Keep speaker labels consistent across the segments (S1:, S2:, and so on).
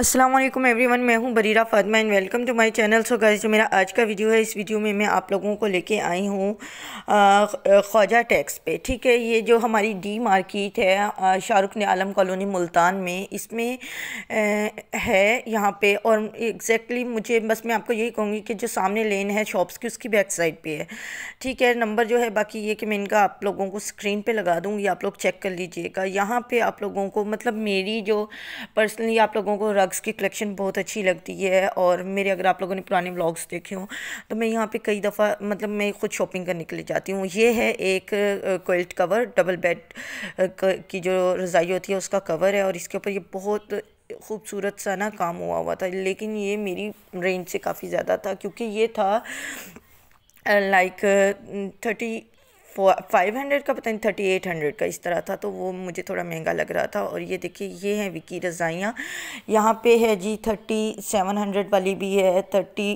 S1: Aslam everyone मैं हूं Bareera Fatima and welcome to my channel so guys जो मेरा आज का वीडियो है इस वीडियो में मैं आप लोगों को लेके आई हूं ख्वाजा टैक्स पे ठीक है ये जो हमारी डी मार्केट है शाहरुख ने आलम कॉलोनी मुल्तान में इसमें है यहाँ पे और एग्जैक्टली मुझे बस मैं आपको यही कहूँगी कि जो सामने लेन है शॉप्स की उसकी बैक साइड पर है ठीक है नंबर जो है बाकी ये कि मैं इनका आप लोगों को स्क्रीन पर लगा दूँगी आप लोग चेक कर लीजिएगा यहाँ पर आप लोगों को मतलब मेरी जो पर्सनली आप लोगों को प्लग्स की कलेक्शन बहुत अच्छी लगती है और मेरे अगर आप लोगों ने पुराने ब्लॉग्स देखे हों तो मैं यहाँ पे कई दफ़ा मतलब मैं खुद शॉपिंग करने के लिए जाती हूँ ये है एक कोल्ट कवर डबल बेड की जो रज़ाई होती है उसका कवर है और इसके ऊपर ये बहुत खूबसूरत सा ना काम हुआ हुआ था लेकिन ये मेरी रेंज से काफ़ी ज़्यादा था क्योंकि ये था लाइक थर्टी फाइव हंड्रेड का पता नहीं थर्टी एट हंड्रेड का इस तरह था तो वो मुझे थोड़ा महंगा लग रहा था और ये देखिए ये है विकी रज़ाइयाँ यहाँ पे है जी थर्टी सेवन हंड्रेड वाली भी है थर्टी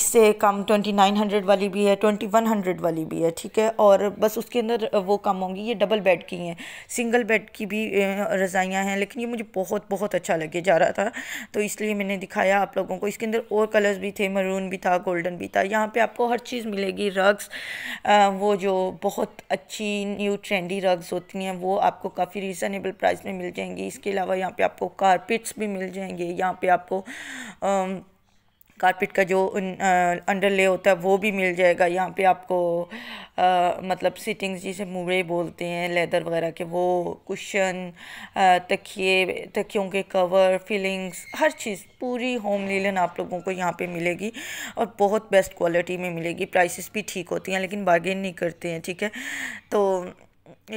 S1: इससे कम ट्वेंटी नाइन हंड्रेड वाली भी है ट्वेंटी वन हंड्रेड वाली भी है ठीक है और बस उसके अंदर वो कम होंगी ये डबल बेड की हैं सिंगल बेड की भी रज़ाइयाँ हैं लेकिन ये मुझे बहुत बहुत अच्छा लगे जा रहा था तो इसलिए मैंने दिखाया आप लोगों को इसके अंदर और कलर्स भी थे मरून भी था गोल्डन भी था यहाँ पर आपको हर चीज़ मिलेगी रग्स वो जो बहुत अच्छी न्यू ट्रेंडी रग्स होती हैं वो आपको काफ़ी रीज़नेबल प्राइस में मिल जाएंगी इसके अलावा यहाँ पे आपको कारपेट्स भी मिल जाएंगे यहाँ पे आपको कारपेट का जो अंडर ले होता है वो भी मिल जाएगा यहाँ पे आपको आ, मतलब सिटिंग्स जिसे मुड़े बोलते हैं लेदर वगैरह के वो कुशन तकिए तकियों के कवर फिलिंग्स हर चीज़ पूरी होम लीलन आप लोगों को यहाँ पे मिलेगी और बहुत बेस्ट क्वालिटी में मिलेगी प्राइसेस भी ठीक होती हैं लेकिन बार्गेन नहीं करते हैं ठीक है तो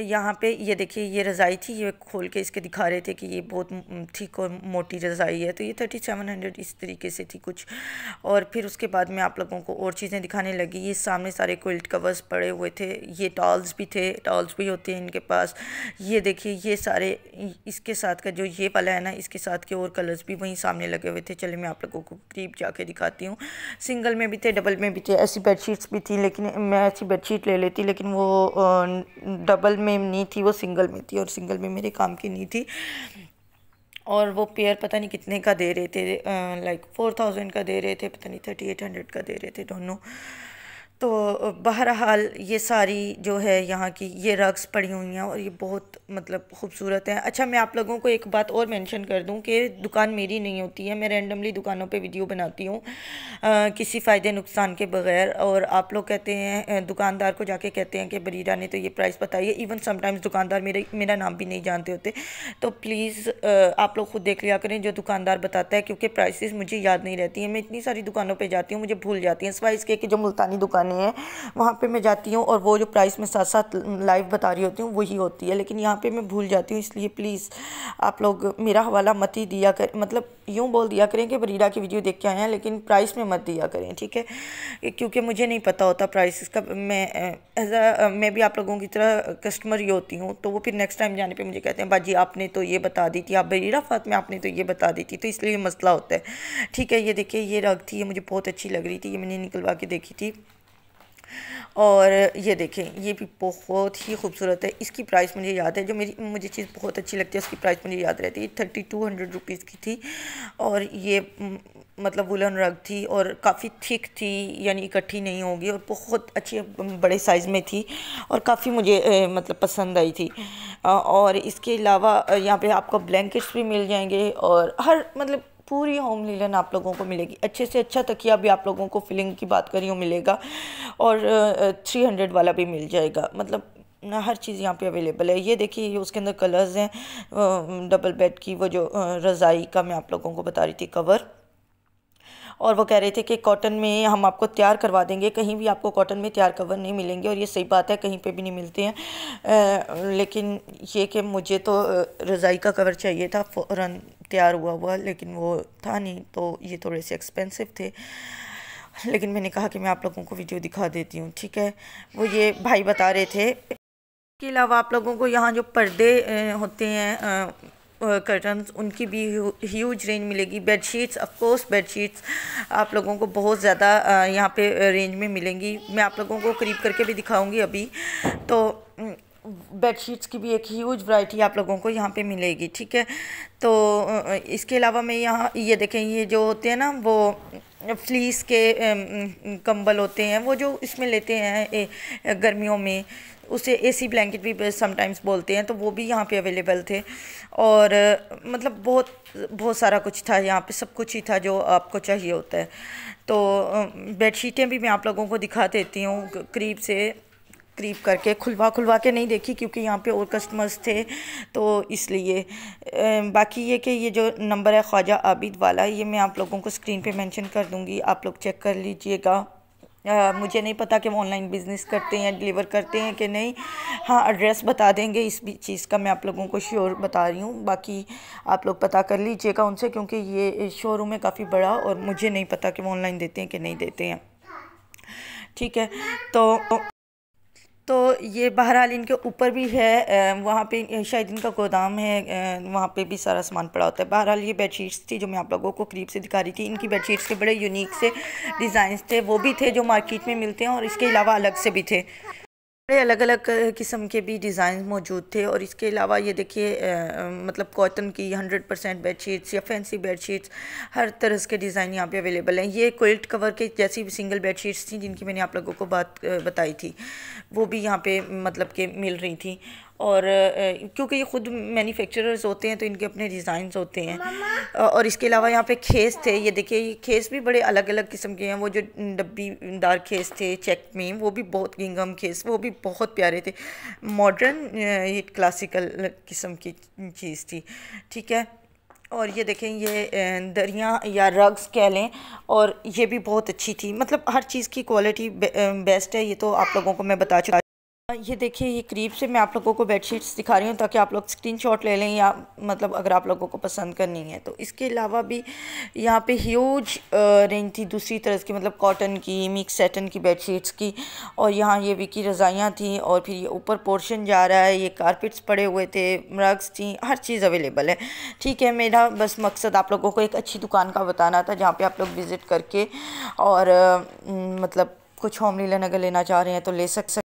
S1: यहाँ पे ये देखिए ये रज़ाई थी ये खोल के इसके दिखा रहे थे कि ये बहुत ठीक और मोटी रज़ाई है तो ये थर्टी सेवन हंड्रेड इस तरीके से थी कुछ और फिर उसके बाद में आप लोगों को और चीज़ें दिखाने लगी ये सामने सारे कोल्ट कवर्स पड़े हुए थे ये टॉल्स भी थे टॉल्स भी होते हैं इनके पास ये देखिए ये सारे इसके साथ का जो ये वाला है ना इसके साथ के और कलर्स भी वहीं सामने लगे हुए थे चले मैं आप लोगों को करीब जाके दिखाती हूँ सिंगल में भी थे डबल में भी थे ऐसी बेड भी थी लेकिन मैं ऐसी बेड ले लेती लेकिन वो डबल में नहीं थी वो सिंगल में थी और सिंगल में मेरे काम की नहीं थी और वो पेयर पता नहीं कितने का दे रहे थे लाइक फोर थाउजेंड का दे रहे थे पता नहीं थर्टी एट हंड्रेड का दे रहे थे दोनों तो बहरहाल ये सारी जो है यहाँ की ये रग्स पड़ी हुई हैं और ये बहुत मतलब खूबसूरत हैं अच्छा मैं आप लोगों को एक बात और मेंशन कर दूं कि दुकान मेरी नहीं होती है मैं रैंडमली दुकानों पे वीडियो बनाती हूँ किसी फ़ायदे नुकसान के बगैर और आप लोग कहते हैं दुकानदार को जाके कहते हैं कि बरीरा ने तो ये प्राइस बताइए इवन समटाइम्स दुकानदार मेरे मेरा नाम भी नहीं जानते होते तो प्लीज़ आप लोग खुद देख लिया करें जो दुकानदार बताता है क्योंकि प्राइसिस मुझे याद नहीं रहती हैं मैं इतनी सारी दुकानों पर जाती हूँ मुझे भूल जाती हैं स्वाइस के जो मुल्तानी दुकान दुकानें हैं वहाँ पे मैं जाती हूँ और वो जो प्राइस में साथ साथ लाइव बता रही होती हूँ वही होती है लेकिन यहाँ पे मैं भूल जाती हूँ इसलिए प्लीज़ आप लोग मेरा हवाला मत ही दिया कर मतलब यूँ बोल दिया करें कि बरीरा की वीडियो देख के आए हैं लेकिन प्राइस में मत दिया करें ठीक है क्योंकि मुझे नहीं पता होता प्राइस इसका मैं एज मैं भी आप लोगों की तरह कस्टमर ही होती हूँ तो वो फिर नेक्स्ट टाइम जाने पर मुझे कहते हैं भाजी आपने तो ये बता दी थी आप बरीरा फात में आपने तो ये बता दी थी तो इसलिए मसला होता है ठीक है ये देखिए ये रग थी ये मुझे बहुत अच्छी लग रही थी ये मैंने निकलवा के देखी थी और ये देखें ये भी बहुत ही खूबसूरत है इसकी प्राइस मुझे याद है जो मेरी मुझे चीज़ बहुत अच्छी लगती है उसकी प्राइस मुझे याद रहती है थर्टी टू हंड्रेड रुपीज़ की थी और ये मतलब वुलन रग थी और काफ़ी थिक थी यानी इकट्ठी नहीं होगी और बहुत अच्छी बड़े साइज़ में थी और काफ़ी मुझे ए, मतलब पसंद आई थी और इसके अलावा यहाँ पे आपको ब्लैंकेट्स भी मिल जाएंगे और हर मतलब पूरी होम लीलन आप लोगों को मिलेगी अच्छे से अच्छा तकिया भी आप लोगों को फिलिंग की बात करी हूँ मिलेगा और थ्री हंड्रेड वाला भी मिल जाएगा मतलब ना हर चीज़ यहाँ पे अवेलेबल है ये देखिए उसके अंदर कलर्स हैं डबल बेड की वो जो रज़ाई का मैं आप लोगों को बता रही थी कवर और वो कह रहे थे कि कॉटन में हम आपको तैयार करवा देंगे कहीं भी आपको कॉटन में तैयार कवर नहीं मिलेंगे और ये सही बात है कहीं पे भी नहीं मिलते हैं आ, लेकिन ये कि मुझे तो रज़ाई का कवर चाहिए था फ़ौर तैयार हुआ हुआ लेकिन वो था नहीं तो ये थोड़े से एक्सपेंसिव थे लेकिन मैंने कहा कि मैं आप लोगों को वीडियो दिखा देती हूँ ठीक है वो ये भाई बता रहे थे इसके अलावा आप लोगों को यहाँ जो पर्दे होते हैं कर्टन्स उनकी भी ह्यूज रेंज मिलेगी बेडशीट्स ऑफकोर्स बेडशीट्स आप लोगों को बहुत ज़्यादा यहाँ पे रेंज में मिलेंगी मैं आप लोगों को करीब करके भी दिखाऊंगी अभी तो बेडशीट्स की भी एक ह्यूज वैरायटी आप लोगों को यहाँ पे मिलेगी ठीक है तो इसके अलावा मैं यहाँ ये देखें ये जो होते हैं ना वो फ्लीस के कंबल होते हैं वो जो इसमें लेते हैं गर्मियों में उसे एसी ब्लैंकेट भी समटाइम्स बोलते हैं तो वो भी यहाँ पे अवेलेबल थे और मतलब बहुत बहुत सारा कुछ था यहाँ पे सब कुछ ही था जो आपको चाहिए होता है तो बेडशीटें भी मैं आप लोगों को दिखा देती हूँ करीब से करीब करके खुलवा खुलवा के नहीं देखी क्योंकि यहाँ पे और कस्टमर्स थे तो इसलिए बाकी ये कि ये जो नंबर है ख्वाजा आबिद वाला ये मैं आप लोगों को स्क्रीन पे मेंशन कर दूँगी आप लोग चेक कर लीजिएगा मुझे नहीं पता कि वो ऑनलाइन बिज़नेस करते हैं डिलीवर करते हैं कि नहीं हाँ एड्रेस बता देंगे इस भी चीज़ का मैं आप लोगों को श्योर बता रही हूँ बाकी आप लोग पता कर लीजिएगा उनसे क्योंकि ये शोरूम है काफ़ी बड़ा और मुझे नहीं पता कि वो ऑनलाइन देते हैं कि नहीं देते हैं ठीक है तो तो ये बहरहाल इनके ऊपर भी है वहाँ पे शायद इनका गोदाम है वहाँ पे भी सारा सामान पड़ा होता है बहरहाल ये बेडशीट्स थी जो मैं आप लोगों को करीब से दिखा रही थी इनकी बेडशीट्स के बड़े यूनिक से डिज़ाइंस थे वो भी थे जो मार्केट में मिलते हैं और इसके अलावा अलग से भी थे बड़े अलग अलग किस्म के भी डिज़ाइन मौजूद थे और इसके अलावा ये देखिए मतलब कॉटन की हंड्रेड परसेंट बेड शीट्स या फैंसी बेड शीट्स हर तरह के डिज़ाइन यहाँ पे अवेलेबल हैं ये क्विल्ट कवर के जैसी सिंगल बेड शीट्स थी जिनकी मैंने आप लोगों को बात बताई थी वो भी यहाँ पे मतलब के मिल रही थी और क्योंकि ये ख़ुद मैन्युफैक्चरर्स होते हैं तो इनके अपने डिज़ाइंस होते हैं और इसके अलावा यहाँ पे खेस थे ये देखिए ये खेस भी बड़े अलग अलग किस्म के हैं वो जो डब्बीदार खेस थे चेक में वो भी बहुत गिंगम खेस वो भी बहुत प्यारे थे मॉडर्न ये क्लासिकल किस्म की चीज़ थी ठीक है और ये देखें ये दरियाँ या रग्स कह लें और ये भी बहुत अच्छी थी मतलब हर चीज़ की क्वालिटी बेस्ट है ये तो आप लोगों को मैं बता चुका ये देखिए ये करीब से मैं आप लोगों को बेडशीट्स दिखा रही हूँ ताकि आप लोग स्क्रीनशॉट ले लें या मतलब अगर आप लोगों को पसंद करनी है तो इसके अलावा भी यहाँ पे ह्यूज रेंज थी दूसरी तरह की मतलब कॉटन की मिक्स सेटन की बेडशीट्स की और यहाँ ये विकी रज़ाइयाँ थी और फिर ये ऊपर पोर्शन जा रहा है ये कारपेट्स पड़े हुए थे मग्स थी हर चीज़ अवेलेबल है ठीक है मेरा बस मकसद आप लोगों को एक अच्छी दुकान का बताना था जहाँ पर आप लोग विज़िट करके और मतलब कुछ होम लीला लेना चाह रहे हैं तो ले सक